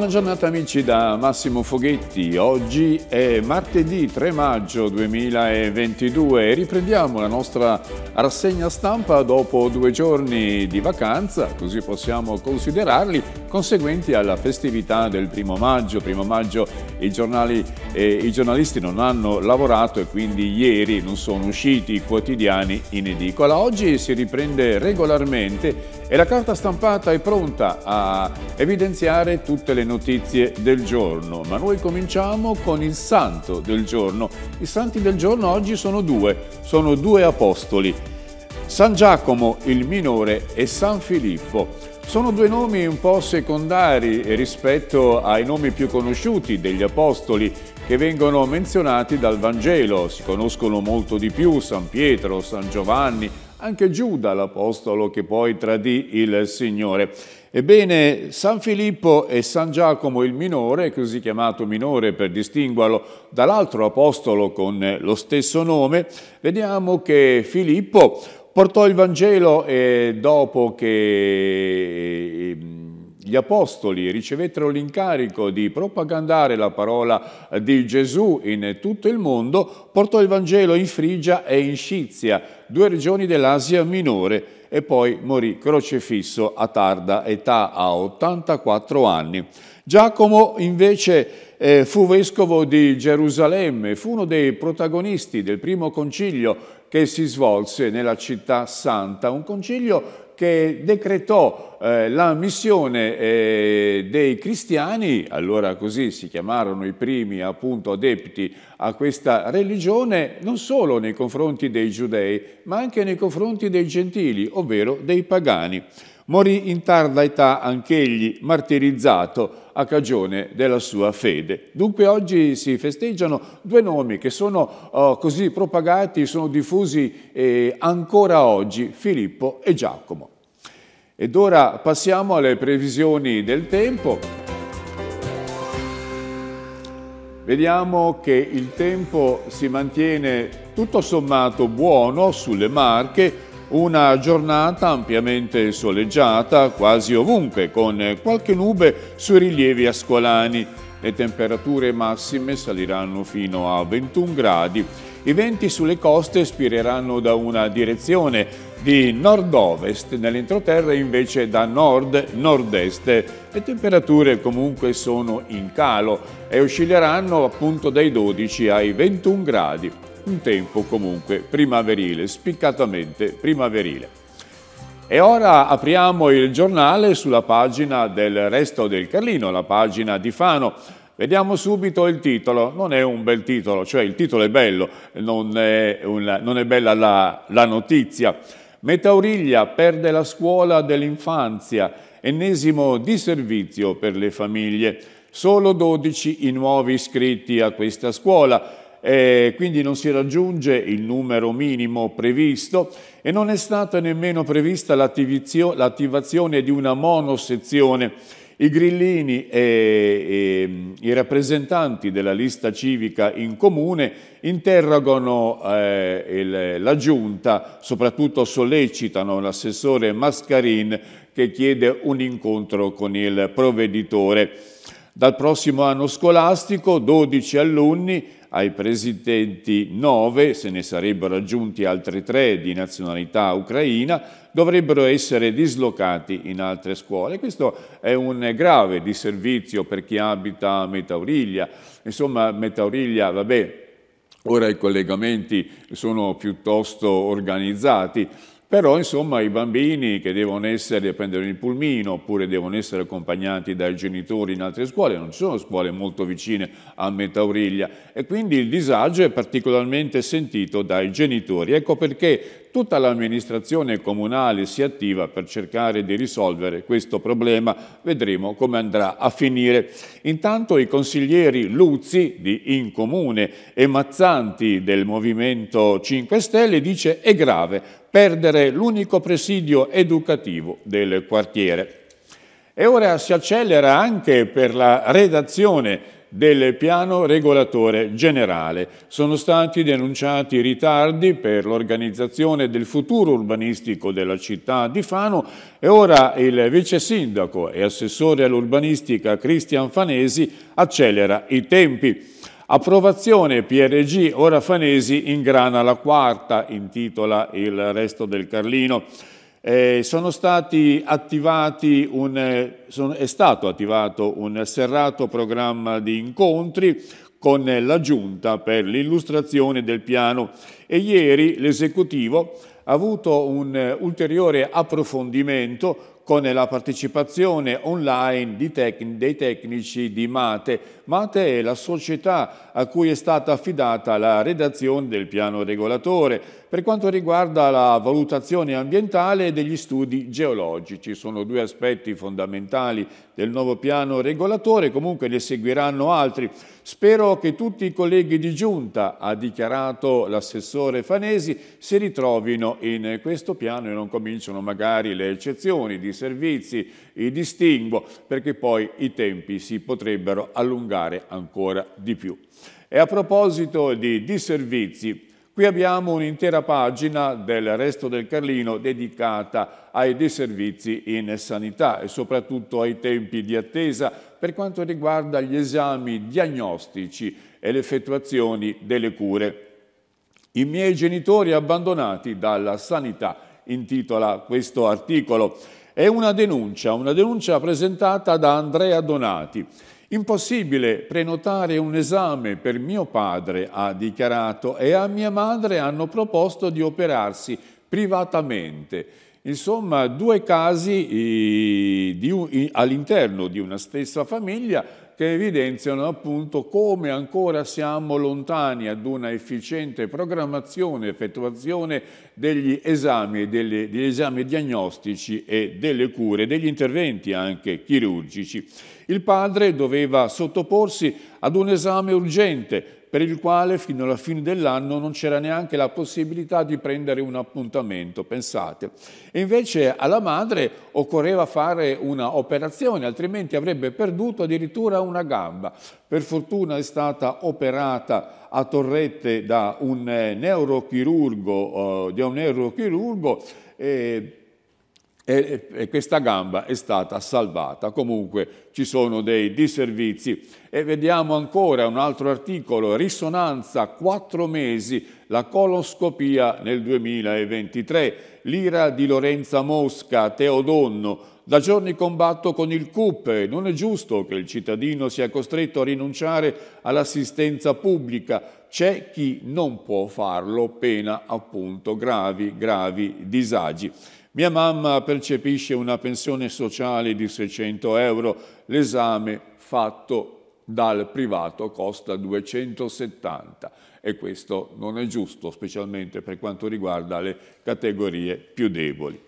Buona giornata amici da Massimo Foghetti, oggi è martedì 3 maggio 2022 e riprendiamo la nostra rassegna stampa dopo due giorni di vacanza, così possiamo considerarli, conseguenti alla festività del primo maggio. Primo maggio i, giornali, eh, i giornalisti non hanno lavorato e quindi ieri non sono usciti i quotidiani in edicola. Oggi si riprende regolarmente e la carta stampata è pronta a evidenziare tutte le notizie del giorno, ma noi cominciamo con il santo del giorno. I santi del giorno oggi sono due, sono due apostoli, San Giacomo il minore e San Filippo. Sono due nomi un po' secondari rispetto ai nomi più conosciuti degli apostoli che vengono menzionati dal Vangelo. Si conoscono molto di più San Pietro, San Giovanni, anche Giuda l'Apostolo che poi tradì il Signore. Ebbene, San Filippo e San Giacomo il minore, così chiamato minore per distinguerlo dall'altro apostolo con lo stesso nome, vediamo che Filippo portò il Vangelo e dopo che ehm, gli apostoli ricevettero l'incarico di propagandare la parola di Gesù in tutto il mondo, portò il Vangelo in Frigia e in Scizia, due regioni dell'Asia minore, e poi morì crocefisso a tarda età, a 84 anni. Giacomo invece eh, fu vescovo di Gerusalemme, fu uno dei protagonisti del primo concilio che si svolse nella città santa, un concilio che decretò eh, la missione eh, dei cristiani, allora così si chiamarono i primi appunto adepti a questa religione, non solo nei confronti dei giudei, ma anche nei confronti dei gentili, ovvero dei pagani. Morì in tarda età anch'egli martirizzato a cagione della sua fede. Dunque oggi si festeggiano due nomi che sono oh, così propagati, sono diffusi eh, ancora oggi, Filippo e Giacomo. Ed ora passiamo alle previsioni del tempo. Vediamo che il tempo si mantiene tutto sommato buono sulle Marche, una giornata ampiamente soleggiata quasi ovunque con qualche nube sui rilievi ascolani. Le temperature massime saliranno fino a 21 gradi i venti sulle coste spireranno da una direzione di nord-ovest, nell'entroterra invece da nord-nord-est. Le temperature comunque sono in calo e oscilleranno appunto dai 12 ai 21 gradi. Un tempo comunque primaverile, spiccatamente primaverile. E ora apriamo il giornale sulla pagina del Resto del Carlino, la pagina di Fano. Vediamo subito il titolo, non è un bel titolo, cioè il titolo è bello, non è, una, non è bella la, la notizia. Metauriglia perde la scuola dell'infanzia, ennesimo disservizio per le famiglie. Solo 12 i nuovi iscritti a questa scuola, eh, quindi non si raggiunge il numero minimo previsto e non è stata nemmeno prevista l'attivazione di una monosezione i grillini e, e, mm, i rappresentanti della lista civica in comune interrogano eh, il, la giunta, soprattutto sollecitano l'assessore Mascarin che chiede un incontro con il provveditore. Dal prossimo anno scolastico 12 alunni ai presidenti nove, se ne sarebbero aggiunti altri tre di nazionalità ucraina, dovrebbero essere dislocati in altre scuole. Questo è un grave disservizio per chi abita a Metauriglia. Insomma, Metauriglia, vabbè, ora i collegamenti sono piuttosto organizzati, però insomma i bambini che devono essere, a prendere il pulmino oppure devono essere accompagnati dai genitori in altre scuole, non ci sono scuole molto vicine a Metauriglia e quindi il disagio è particolarmente sentito dai genitori. Ecco perché tutta l'amministrazione comunale si attiva per cercare di risolvere questo problema. Vedremo come andrà a finire. Intanto i consiglieri Luzzi di Incomune e Mazzanti del Movimento 5 Stelle dice è grave perdere l'unico presidio educativo del quartiere. E ora si accelera anche per la redazione del piano regolatore generale. Sono stati denunciati ritardi per l'organizzazione del futuro urbanistico della città di Fano e ora il vice sindaco e assessore all'urbanistica Cristian Fanesi accelera i tempi. Approvazione PRG, ora Fanesi ingrana la quarta, intitola il resto del Carlino. Eh, un, eh, è stato attivato un serrato programma di incontri con la Giunta per l'illustrazione del piano e ieri l'esecutivo ha avuto un eh, ulteriore approfondimento con la partecipazione online tec dei tecnici di Mate, Mate è la società a cui è stata affidata la redazione del piano regolatore per quanto riguarda la valutazione ambientale e degli studi geologici. Sono due aspetti fondamentali del nuovo piano regolatore, comunque ne seguiranno altri. Spero che tutti i colleghi di giunta, ha dichiarato l'assessore Fanesi, si ritrovino in questo piano e non cominciano magari le eccezioni di servizi, i distinguo, perché poi i tempi si potrebbero allungare migliorare ancora di più. E a proposito di disservizi, qui abbiamo un'intera pagina del resto del Carlino dedicata ai disservizi in sanità e soprattutto ai tempi di attesa per quanto riguarda gli esami diagnostici e le effettuazioni delle cure. I miei genitori abbandonati dalla sanità, intitola questo articolo. È una denuncia, una denuncia presentata da Andrea Donati Impossibile prenotare un esame per mio padre, ha dichiarato, e a mia madre hanno proposto di operarsi privatamente. Insomma, due casi all'interno di una stessa famiglia che evidenziano appunto come ancora siamo lontani ad una efficiente programmazione e effettuazione degli esami, delle, degli esami diagnostici e delle cure, degli interventi anche chirurgici. Il padre doveva sottoporsi ad un esame urgente per il quale fino alla fine dell'anno non c'era neanche la possibilità di prendere un appuntamento, pensate. E invece alla madre occorreva fare un'operazione, altrimenti avrebbe perduto addirittura una gamba. Per fortuna è stata operata a Torrette da un neurochirurgo, eh, da un neurochirurgo eh, e, e questa gamba è stata salvata. Comunque ci sono dei disservizi. E vediamo ancora un altro articolo, risonanza, quattro mesi, la coloscopia nel 2023, l'ira di Lorenza Mosca, Teodonno, da giorni combatto con il CUP, non è giusto che il cittadino sia costretto a rinunciare all'assistenza pubblica, c'è chi non può farlo, pena appunto gravi, gravi disagi. Mia mamma percepisce una pensione sociale di 600 euro, l'esame fatto dal privato costa 270 e questo non è giusto, specialmente per quanto riguarda le categorie più deboli.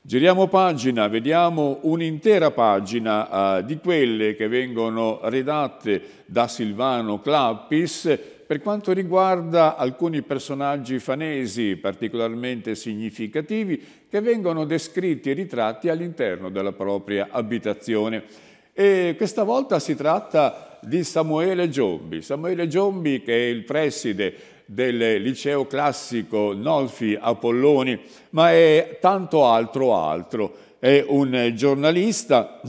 Giriamo pagina, vediamo un'intera pagina uh, di quelle che vengono redatte da Silvano Clappis per quanto riguarda alcuni personaggi fanesi particolarmente significativi che vengono descritti e ritratti all'interno della propria abitazione. E questa volta si tratta di Samuele Giombi. Samuele Giombi che è il preside del liceo classico Nolfi Apolloni, ma è tanto altro altro. È un giornalista,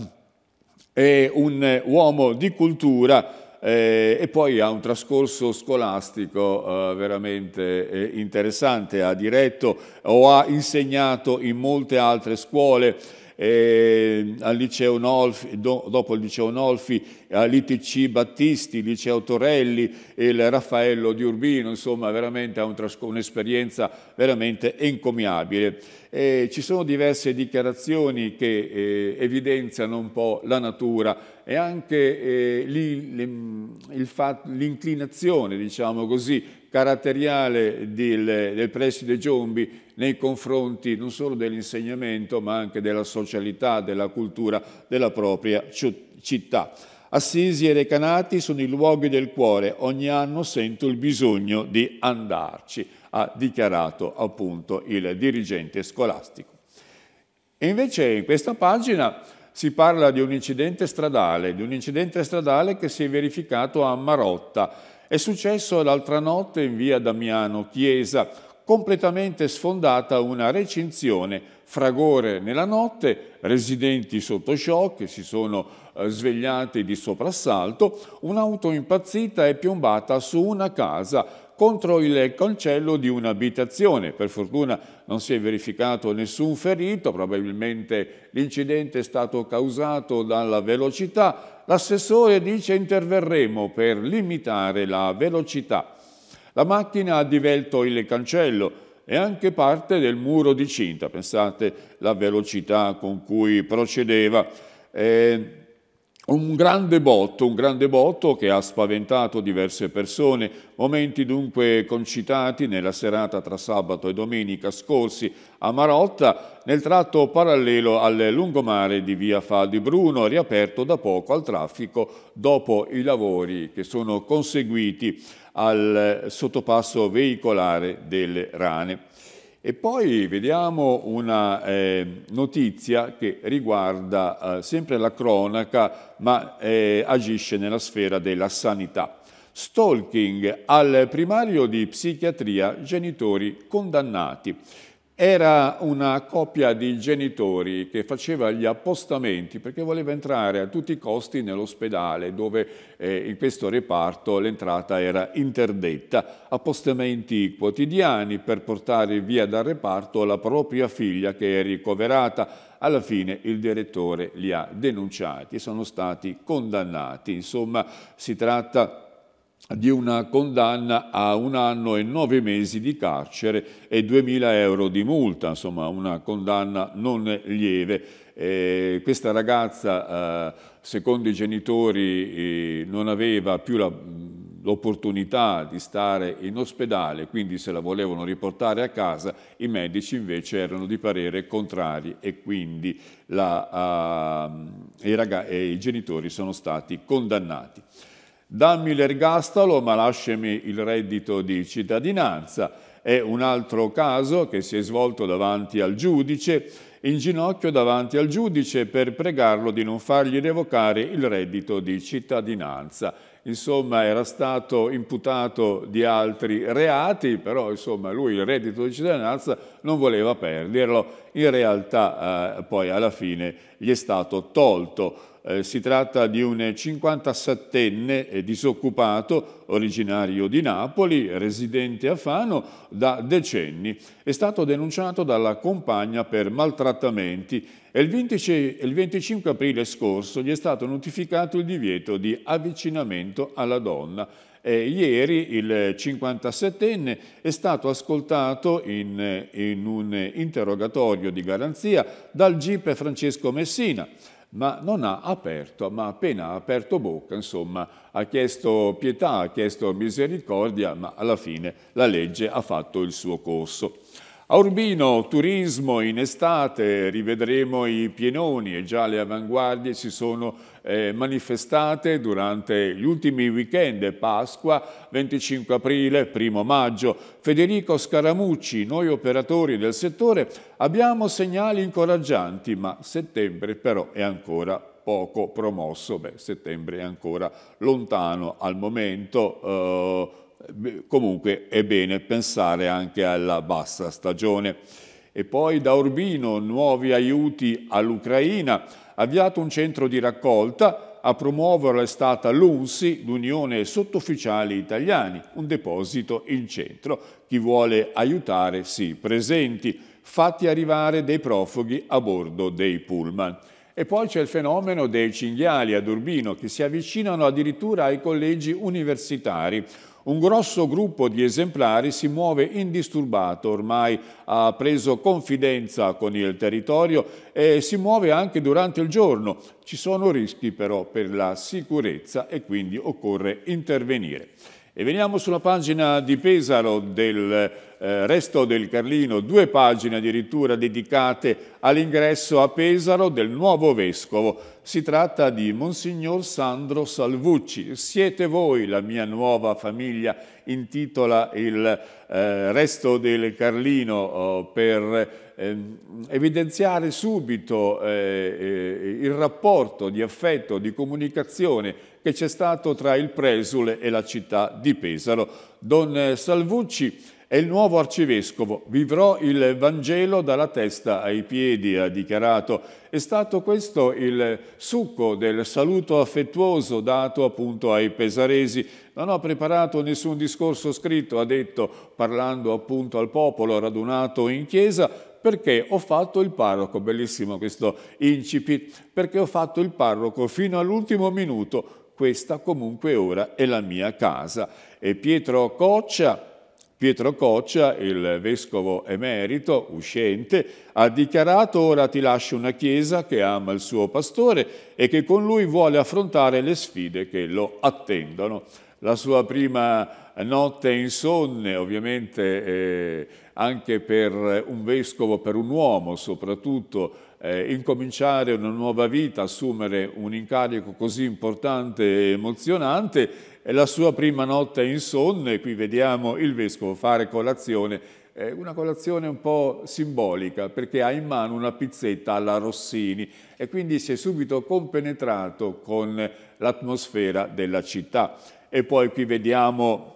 è un uomo di cultura, eh, e poi ha un trascorso scolastico eh, veramente eh, interessante, ha diretto o ha insegnato in molte altre scuole eh, al liceo Nolfi, do, dopo il liceo Nolfi, all'ITC Battisti, liceo Torelli, il Raffaello di Urbino, insomma veramente ha un'esperienza veramente encomiabile. Eh, ci sono diverse dichiarazioni che eh, evidenziano un po' la natura e anche eh, l'inclinazione, diciamo così, caratteriale del, del preside Giombi nei confronti non solo dell'insegnamento ma anche della socialità, della cultura della propria città. Assisi e Recanati sono i luoghi del cuore, ogni anno sento il bisogno di andarci, ha dichiarato appunto il dirigente scolastico. E invece in questa pagina si parla di un incidente stradale, di un incidente stradale che si è verificato a Marotta, è successo l'altra notte in via Damiano Chiesa, completamente sfondata una recinzione, fragore nella notte, residenti sotto shock si sono eh, svegliati di soprassalto, un'auto impazzita è piombata su una casa contro il cancello di un'abitazione. Per fortuna non si è verificato nessun ferito, probabilmente l'incidente è stato causato dalla velocità, L'assessore dice interverremo per limitare la velocità. La macchina ha divelto il cancello e anche parte del muro di cinta. Pensate la velocità con cui procedeva. Eh, un grande botto, un grande botto che ha spaventato diverse persone, momenti dunque concitati nella serata tra sabato e domenica scorsi a Marotta, nel tratto parallelo al lungomare di via Faldi Bruno, riaperto da poco al traffico dopo i lavori che sono conseguiti al sottopasso veicolare delle rane. E poi vediamo una eh, notizia che riguarda eh, sempre la cronaca, ma eh, agisce nella sfera della sanità. Stalking al primario di psichiatria genitori condannati. Era una coppia di genitori che faceva gli appostamenti perché voleva entrare a tutti i costi nell'ospedale dove eh, in questo reparto l'entrata era interdetta. Appostamenti quotidiani per portare via dal reparto la propria figlia che è ricoverata. Alla fine il direttore li ha denunciati e sono stati condannati. Insomma, si tratta di di una condanna a un anno e nove mesi di carcere e 2.000 euro di multa, insomma una condanna non lieve. Eh, questa ragazza, eh, secondo i genitori, eh, non aveva più l'opportunità di stare in ospedale, quindi se la volevano riportare a casa, i medici invece erano di parere contrari e quindi la, ah, i, i genitori sono stati condannati. Dammi l'ergastolo ma lasciami il reddito di cittadinanza. È un altro caso che si è svolto davanti al giudice, in ginocchio davanti al giudice per pregarlo di non fargli revocare il reddito di cittadinanza insomma, era stato imputato di altri reati, però insomma, lui il reddito di cittadinanza non voleva perderlo, in realtà eh, poi alla fine gli è stato tolto. Eh, si tratta di un 57enne eh, disoccupato, originario di Napoli, residente a Fano da decenni. È stato denunciato dalla compagna per maltrattamenti e il 25 aprile scorso gli è stato notificato il divieto di avvicinamento alla donna eh, ieri il 57enne è stato ascoltato in, in, un interrogatorio di garanzia dal GIP Francesco Messina, ma non ha aperto, ma appena ha aperto bocca, insomma, ha chiesto pietà, ha chiesto misericordia, ma alla fine la legge ha fatto il suo corso. A Urbino, turismo in estate, rivedremo i pienoni e già le avanguardie si sono eh, manifestate durante gli ultimi weekend, Pasqua, 25 aprile, 1 maggio. Federico Scaramucci, noi operatori del settore, abbiamo segnali incoraggianti, ma settembre però è ancora poco promosso, beh settembre è ancora lontano al momento, eh, comunque è bene pensare anche alla bassa stagione. E poi da Urbino nuovi aiuti all'Ucraina, avviato un centro di raccolta, a promuoverlo è stata l'UNSI, l'Unione Sottufficiali Italiani, un deposito in centro. Chi vuole aiutare si presenti, fatti arrivare dei profughi a bordo dei pullman. E poi c'è il fenomeno dei cinghiali ad Urbino che si avvicinano addirittura ai collegi universitari. Un grosso gruppo di esemplari si muove indisturbato, ormai ha preso confidenza con il territorio e si muove anche durante il giorno. Ci sono rischi però per la sicurezza e quindi occorre intervenire. E veniamo sulla pagina di Pesaro del eh, resto del Carlino, due pagine addirittura dedicate all'ingresso a Pesaro del nuovo vescovo. Si tratta di Monsignor Sandro Salvucci. Siete voi la mia nuova famiglia, intitola il eh, resto del Carlino oh, per eh, evidenziare subito eh, eh, il rapporto di affetto, di comunicazione che c'è stato tra il Presule e la città di Pesaro. Don Salvucci è il nuovo arcivescovo, vivrò il Vangelo dalla testa ai piedi, ha dichiarato. È stato questo il succo del saluto affettuoso dato appunto ai pesaresi. Non ho preparato nessun discorso scritto, ha detto, parlando appunto al popolo radunato in chiesa, perché ho fatto il parroco, bellissimo questo incipit, perché ho fatto il parroco fino all'ultimo minuto, questa comunque ora è la mia casa. E Pietro Coccia, Pietro Coccia, il vescovo emerito, uscente, ha dichiarato ora ti lascio una chiesa che ama il suo pastore e che con lui vuole affrontare le sfide che lo attendono. La sua prima notte insonne, ovviamente eh, anche per un vescovo, per un uomo soprattutto, eh, incominciare una nuova vita, assumere un incarico così importante e emozionante. È la sua prima notte insonne, qui vediamo il vescovo fare colazione, eh, una colazione un po' simbolica perché ha in mano una pizzetta alla Rossini e quindi si è subito compenetrato con l'atmosfera della città. E poi qui vediamo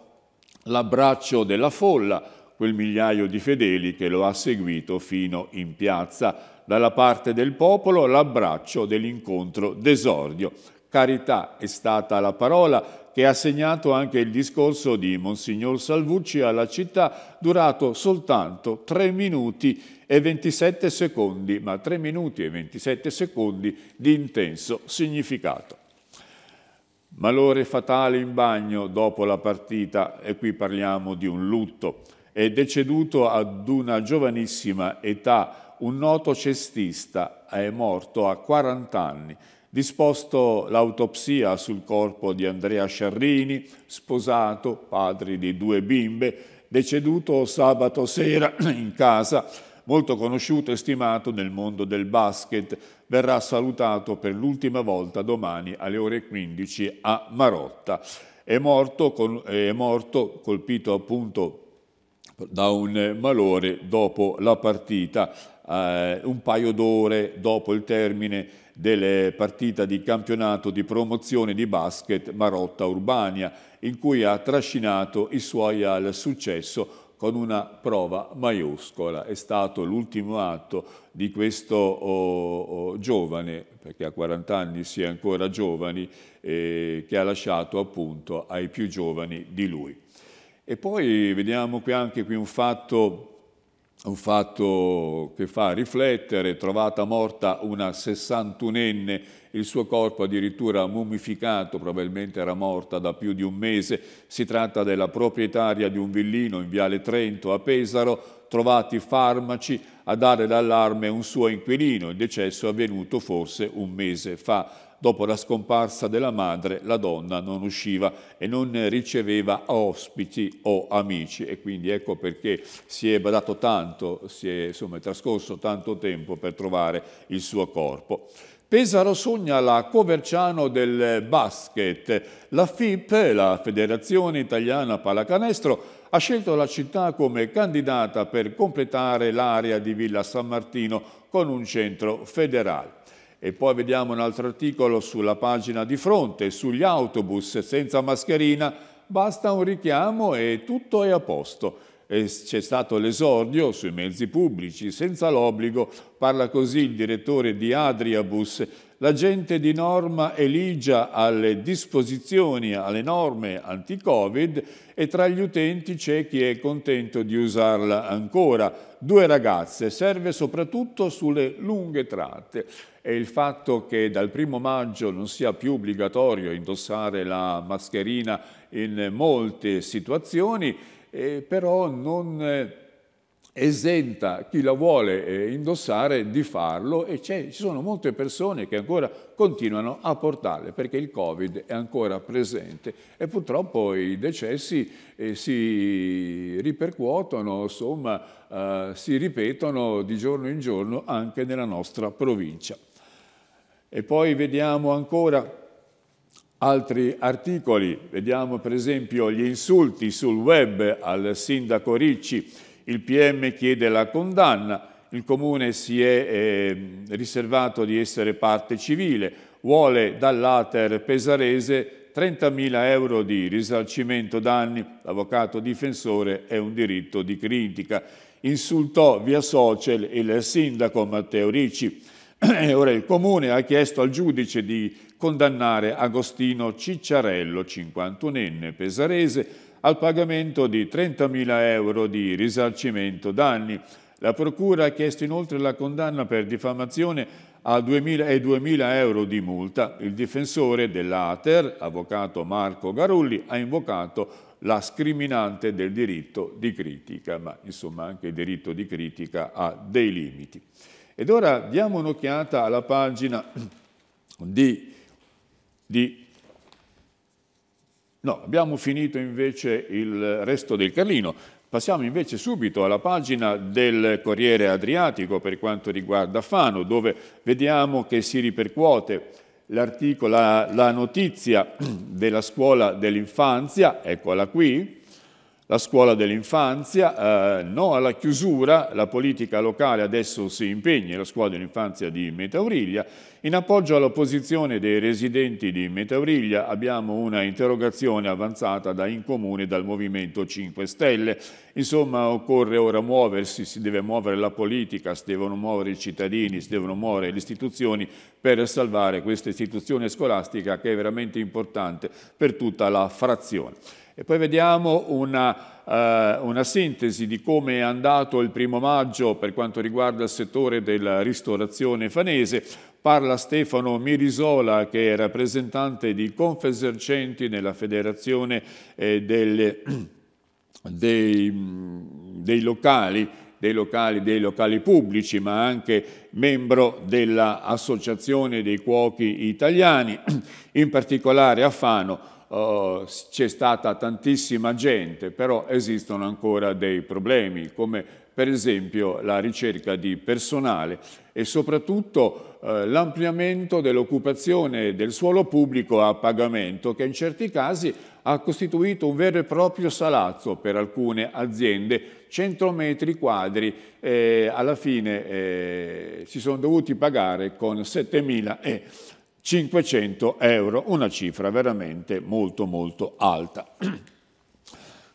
l'abbraccio della folla, quel migliaio di fedeli che lo ha seguito fino in piazza dalla parte del popolo l'abbraccio dell'incontro d'esordio. Carità è stata la parola che ha segnato anche il discorso di Monsignor Salvucci alla città, durato soltanto 3 minuti e 27 secondi, ma 3 minuti e 27 secondi di intenso significato. Malore fatale in bagno dopo la partita, e qui parliamo di un lutto, è deceduto ad una giovanissima età un noto cestista è morto a 40 anni, disposto l'autopsia sul corpo di Andrea Sciarrini, sposato, padre di due bimbe, deceduto sabato sera in casa, molto conosciuto e stimato nel mondo del basket, verrà salutato per l'ultima volta domani alle ore 15 a Marotta. È morto, con, è morto colpito appunto da un eh, malore dopo la partita, eh, un paio d'ore dopo il termine delle partite di campionato di promozione di basket Marotta Urbania, in cui ha trascinato i suoi al successo con una prova maiuscola. È stato l'ultimo atto di questo oh, oh, giovane, perché a 40 anni si è ancora giovani, eh, che ha lasciato appunto ai più giovani di lui. E poi vediamo qui anche qui un fatto, un fatto che fa riflettere, trovata morta una 61enne, il suo corpo addirittura mummificato, probabilmente era morta da più di un mese. Si tratta della proprietaria di un villino in Viale Trento a Pesaro, trovati farmaci a dare l'allarme a un suo inquilino. Il decesso è avvenuto forse un mese fa dopo la scomparsa della madre la donna non usciva e non riceveva ospiti o amici e quindi ecco perché si è badato tanto, si è insomma, trascorso tanto tempo per trovare il suo corpo. Pesaro sogna la Coverciano del basket. La FIP, la Federazione Italiana Pallacanestro, ha scelto la città come candidata per completare l'area di Villa San Martino con un centro federale. E poi vediamo un altro articolo sulla pagina di fronte, sugli autobus senza mascherina, basta un richiamo e tutto è a posto. C'è stato l'esordio sui mezzi pubblici, senza l'obbligo, parla così il direttore di Adriabus, la gente di norma Eligia alle disposizioni, alle norme anti-Covid e tra gli utenti c'è chi è contento di usarla ancora. Due ragazze, serve soprattutto sulle lunghe tratte e il fatto che dal primo maggio non sia più obbligatorio indossare la mascherina in molte situazioni, eh, però non... Eh, esenta chi la vuole eh, indossare di farlo e ci sono molte persone che ancora continuano a portarle perché il Covid è ancora presente e purtroppo i decessi eh, si ripercuotono, insomma, eh, si ripetono di giorno in giorno anche nella nostra provincia. E poi vediamo ancora altri articoli, vediamo per esempio gli insulti sul web al sindaco Ricci il PM chiede la condanna, il Comune si è eh, riservato di essere parte civile, vuole dall'Ater pesarese 30.000 euro di risarcimento danni, l'avvocato difensore è un diritto di critica. Insultò via social il sindaco Matteo Ricci. ora il Comune ha chiesto al giudice di condannare Agostino Cicciarello, 51enne pesarese, al pagamento di 30.000 euro di risarcimento danni. La Procura ha chiesto inoltre la condanna per diffamazione a 2.000 e 2.000 euro di multa. Il difensore dell'Ater, avvocato Marco Garulli, ha invocato la scriminante del diritto di critica, ma insomma anche il diritto di critica ha dei limiti. Ed ora diamo un'occhiata alla pagina di, di No, abbiamo finito invece il resto del Carlino. Passiamo invece subito alla pagina del Corriere Adriatico per quanto riguarda Fano, dove vediamo che si ripercuote la, la notizia della scuola dell'infanzia, eccola qui, la scuola dell'infanzia, eh, no alla chiusura, la politica locale adesso si impegna, la scuola dell'infanzia di Metauriglia. In appoggio all'opposizione dei residenti di Metauriglia abbiamo una interrogazione avanzata da Incomune dal Movimento 5 Stelle. Insomma occorre ora muoversi, si deve muovere la politica, si devono muovere i cittadini, si devono muovere le istituzioni per salvare questa istituzione scolastica che è veramente importante per tutta la frazione. E poi vediamo una, eh, una, sintesi di come è andato il primo maggio per quanto riguarda il settore della ristorazione fanese. Parla Stefano Mirisola che è rappresentante di Confesercenti nella federazione eh, delle, dei, dei locali dei locali, dei locali, pubblici, ma anche membro dell'Associazione dei Cuochi Italiani, in particolare a Fano uh, c'è stata tantissima gente, però esistono ancora dei problemi, come per esempio la ricerca di personale e soprattutto eh, l'ampliamento dell'occupazione del suolo pubblico a pagamento che in certi casi ha costituito un vero e proprio salazzo per alcune aziende, 100 metri quadri eh, alla fine eh, si sono dovuti pagare con 7.000 e 500 euro, una cifra veramente molto molto alta.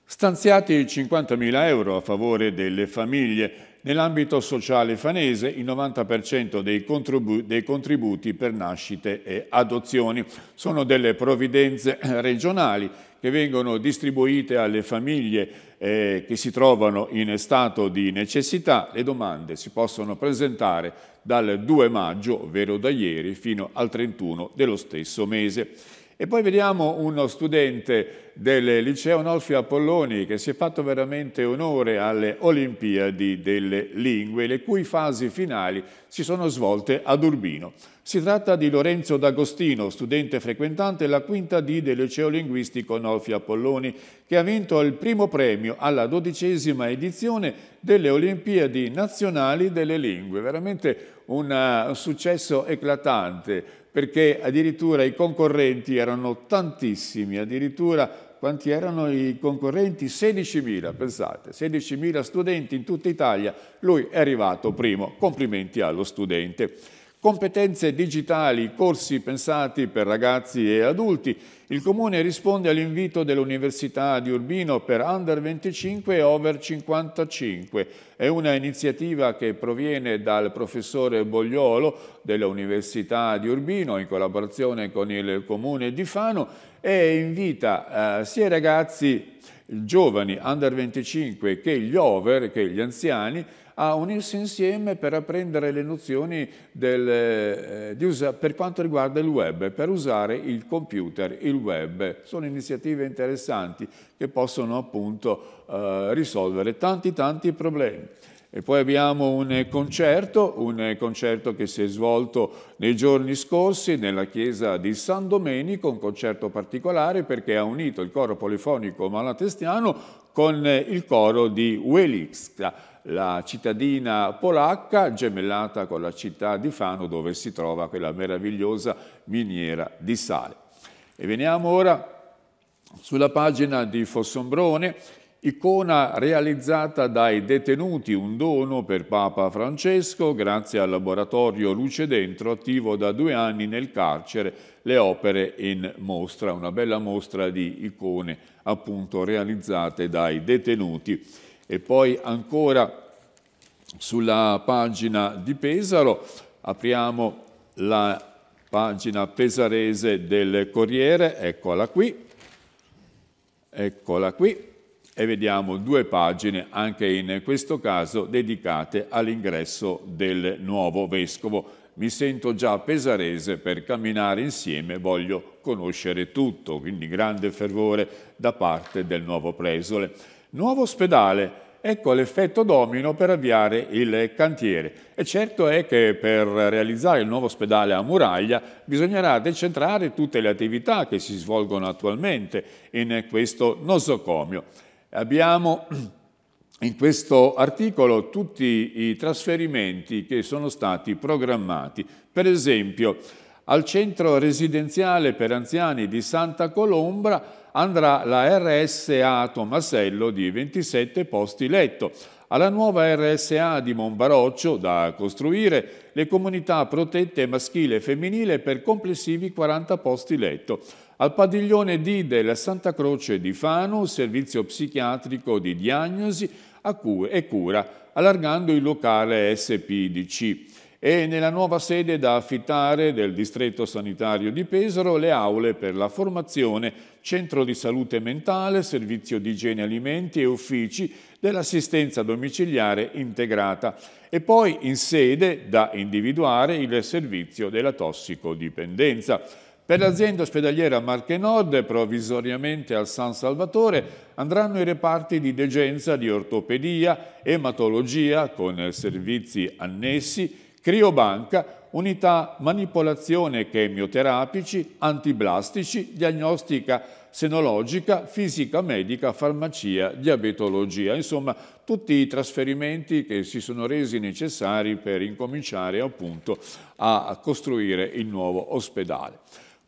Stanziati 50.000 euro a favore delle famiglie, nell'ambito sociale fanese il 90% dei, contribu dei, contributi per nascite e adozioni sono delle provvidenze regionali che vengono distribuite alle famiglie eh, che si trovano in stato di necessità. Le domande si possono presentare dal 2 maggio, ovvero da ieri, fino al 31 dello stesso mese. E poi vediamo uno studente del liceo Nolfi Apolloni che si è fatto veramente onore alle Olimpiadi delle Lingue, le cui fasi finali si sono svolte ad Urbino. Si tratta di Lorenzo D'Agostino, studente frequentante la quinta D del liceo linguistico Nolfi Apolloni, che ha vinto il primo premio alla dodicesima edizione delle Olimpiadi nazionali delle Lingue. Veramente un eh, successo eclatante perché addirittura i concorrenti erano tantissimi, addirittura quanti erano i concorrenti? 16.000, pensate, 16.000 studenti in tutta Italia, lui è arrivato primo, complimenti allo studente. Competenze digitali, corsi pensati per ragazzi e adulti. Il Comune risponde all'invito dell'Università di Urbino per Under 25 e Over 55. È una iniziativa che proviene dal professore Bogliolo dell'Università di Urbino in collaborazione con il Comune di Fano e invita eh, sia i ragazzi giovani under 25 che gli over, che gli anziani, a unirsi insieme per apprendere le nozioni del, eh, per quanto riguarda il web, per usare il computer, il web. Sono iniziative interessanti che possono appunto eh, risolvere tanti tanti problemi. E poi abbiamo un concerto, un concerto che si è svolto nei giorni scorsi nella chiesa di San Domenico, un concerto particolare perché ha unito il coro polifonico malatestiano con il coro di Welix, la cittadina polacca gemellata con la città di Fano dove si trova quella meravigliosa miniera di sale. E veniamo ora sulla pagina di Fossombrone Icona realizzata dai detenuti, un dono per Papa Francesco grazie al laboratorio Luce Dentro attivo da due anni nel carcere, le opere in mostra, una bella mostra di icone appunto realizzate dai detenuti. E poi ancora sulla pagina di Pesaro apriamo la pagina pesarese del Corriere, eccola qui, eccola qui e vediamo due pagine, anche in questo caso, dedicate all'ingresso del nuovo vescovo. Mi sento già pesarese per camminare insieme, voglio conoscere tutto, quindi grande fervore da parte del nuovo presole. Nuovo ospedale, ecco l'effetto domino per avviare il cantiere. E certo è che per realizzare il nuovo ospedale a Muraglia bisognerà decentrare tutte le attività che si svolgono attualmente in questo nosocomio. Abbiamo in questo articolo tutti i trasferimenti che sono stati programmati. Per esempio, al centro residenziale per anziani di Santa Colombra andrà la RSA Tomasello di 27 posti letto. Alla nuova RSA di Monbaroccio, da costruire, le comunità protette maschile e femminile per complessivi 40 posti letto. Al padiglione D della Santa Croce di Fano, servizio psichiatrico di diagnosi e cura, allargando il locale SPDC. E nella nuova sede da affittare del distretto sanitario di Pesaro le aule per la formazione, centro di salute mentale, servizio di igiene alimenti e uffici dell'assistenza domiciliare integrata e poi in sede da individuare il servizio della tossicodipendenza. Per l'azienda ospedaliera Marche Nord, provvisoriamente al San Salvatore, andranno i reparti di degenza di ortopedia, ematologia con servizi annessi, criobanca, unità manipolazione chemioterapici, antiblastici, diagnostica senologica, fisica medica, farmacia, diabetologia. Insomma, tutti i trasferimenti che si sono resi necessari per incominciare appunto a costruire il nuovo ospedale.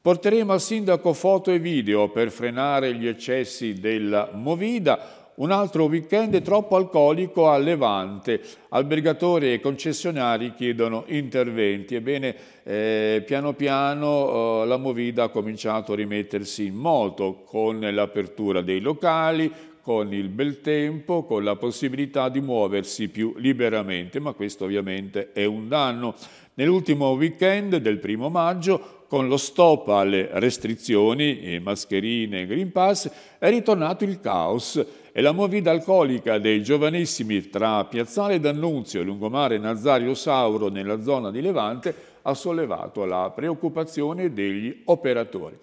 Porteremo al sindaco foto e video per frenare gli eccessi della Movida. Un altro weekend troppo alcolico a Levante. Albergatori e concessionari chiedono interventi. Ebbene, eh, piano piano eh, la Movida ha cominciato a rimettersi in moto con l'apertura dei locali, con il bel tempo, con la possibilità di muoversi più liberamente, ma questo ovviamente è un danno. Nell'ultimo weekend del primo maggio, con lo stop alle restrizioni, eh, mascherine e Green Pass, è ritornato il caos e la movida alcolica dei giovanissimi tra Piazzale D'Annunzio e Lungomare Nazario Sauro nella zona di Levante ha sollevato la preoccupazione degli operatori.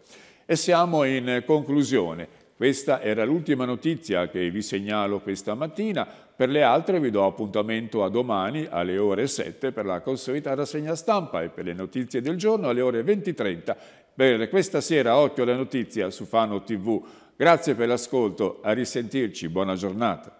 E siamo in conclusione. Questa era l'ultima notizia che vi segnalo questa mattina, per le altre vi do appuntamento a domani alle ore 7 per la consueta rassegna stampa e per le notizie del giorno alle ore 20.30 per questa sera Occhio alla Notizia su Fano TV. Grazie per l'ascolto, a risentirci, buona giornata.